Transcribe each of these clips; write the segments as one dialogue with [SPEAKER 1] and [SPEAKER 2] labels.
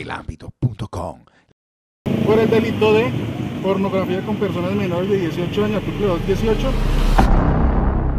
[SPEAKER 1] elambito.com.
[SPEAKER 2] Por el delito de pornografía con personas menores de 18 años, artículo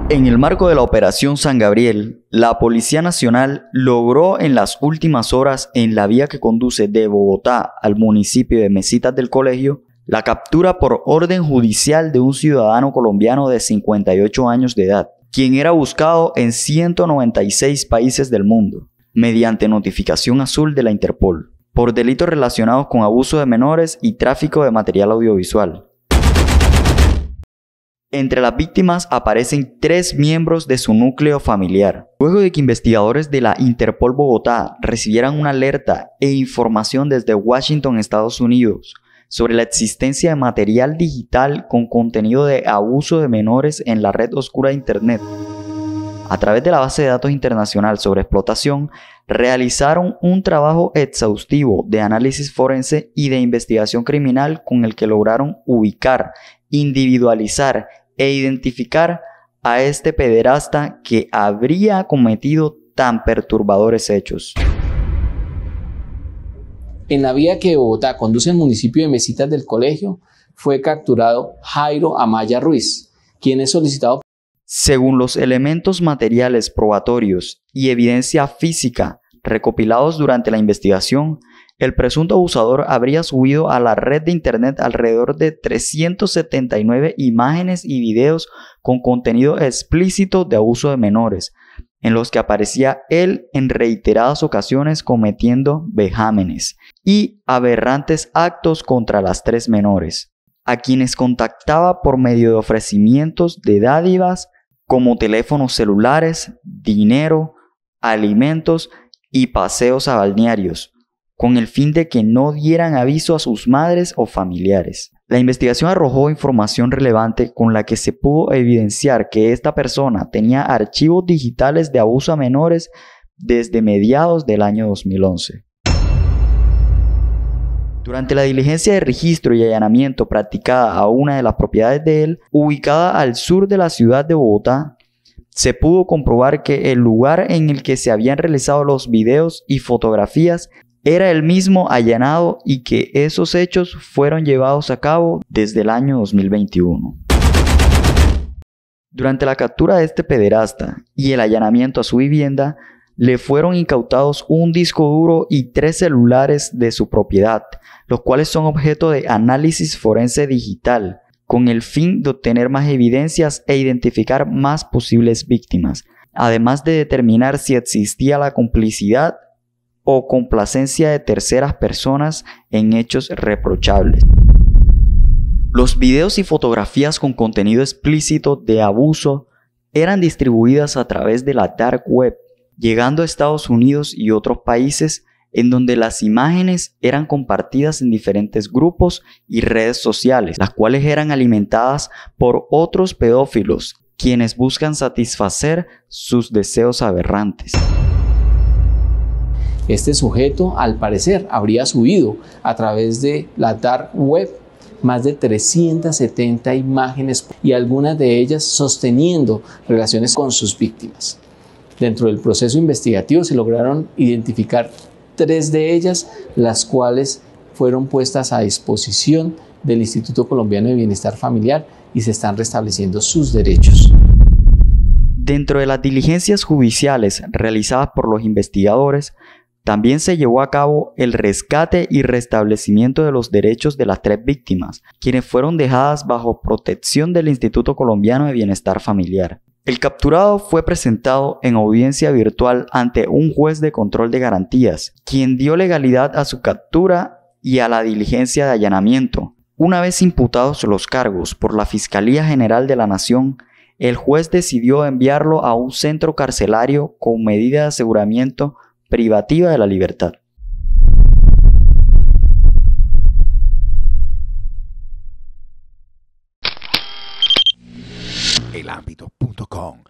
[SPEAKER 1] En el marco de la Operación San Gabriel, la Policía Nacional logró en las últimas horas en la vía que conduce de Bogotá al municipio de Mesitas del Colegio la captura por orden judicial de un ciudadano colombiano de 58 años de edad, quien era buscado en 196 países del mundo, mediante notificación azul de la Interpol por delitos relacionados con abuso de menores y tráfico de material audiovisual. Entre las víctimas aparecen tres miembros de su núcleo familiar. Luego de que investigadores de la Interpol Bogotá recibieran una alerta e información desde Washington, Estados Unidos, sobre la existencia de material digital con contenido de abuso de menores en la red oscura de Internet. A través de la base de datos internacional sobre explotación, realizaron un trabajo exhaustivo de análisis forense y de investigación criminal con el que lograron ubicar, individualizar e identificar a este pederasta que habría cometido tan perturbadores hechos.
[SPEAKER 2] En la vía que Bogotá conduce al municipio de Mesitas del Colegio, fue capturado Jairo Amaya Ruiz, quien es solicitado
[SPEAKER 1] según los elementos materiales probatorios y evidencia física recopilados durante la investigación, el presunto abusador habría subido a la red de Internet alrededor de 379 imágenes y videos con contenido explícito de abuso de menores, en los que aparecía él en reiteradas ocasiones cometiendo vejámenes y aberrantes actos contra las tres menores, a quienes contactaba por medio de ofrecimientos de dádivas, como teléfonos celulares, dinero, alimentos y paseos a balnearios, con el fin de que no dieran aviso a sus madres o familiares. La investigación arrojó información relevante con la que se pudo evidenciar que esta persona tenía archivos digitales de abuso a menores desde mediados del año 2011. Durante la diligencia de registro y allanamiento practicada a una de las propiedades de él, ubicada al sur de la ciudad de Bogotá, se pudo comprobar que el lugar en el que se habían realizado los videos y fotografías era el mismo allanado y que esos hechos fueron llevados a cabo desde el año 2021. Durante la captura de este pederasta y el allanamiento a su vivienda, le fueron incautados un disco duro y tres celulares de su propiedad, los cuales son objeto de análisis forense digital, con el fin de obtener más evidencias e identificar más posibles víctimas, además de determinar si existía la complicidad o complacencia de terceras personas en hechos reprochables. Los videos y fotografías con contenido explícito de abuso eran distribuidas a través de la dark web llegando a Estados Unidos y otros países en donde las imágenes eran compartidas en diferentes grupos y redes sociales, las cuales eran alimentadas por otros pedófilos, quienes
[SPEAKER 2] buscan satisfacer sus deseos aberrantes. Este sujeto, al parecer, habría subido a través de la dark web más de 370 imágenes y algunas de ellas sosteniendo relaciones con sus víctimas. Dentro del proceso investigativo se lograron identificar tres de ellas, las cuales fueron puestas a disposición del Instituto Colombiano de Bienestar Familiar y se están restableciendo sus derechos.
[SPEAKER 1] Dentro de las diligencias judiciales realizadas por los investigadores, también se llevó a cabo el rescate y restablecimiento de los derechos de las tres víctimas, quienes fueron dejadas bajo protección del Instituto Colombiano de Bienestar Familiar. El capturado fue presentado en audiencia virtual ante un juez de control de garantías, quien dio legalidad a su captura y a la diligencia de allanamiento. Una vez imputados los cargos por la Fiscalía General de la Nación, el juez decidió enviarlo a un centro carcelario con medida de aseguramiento privativa de la libertad. El ámbito Kong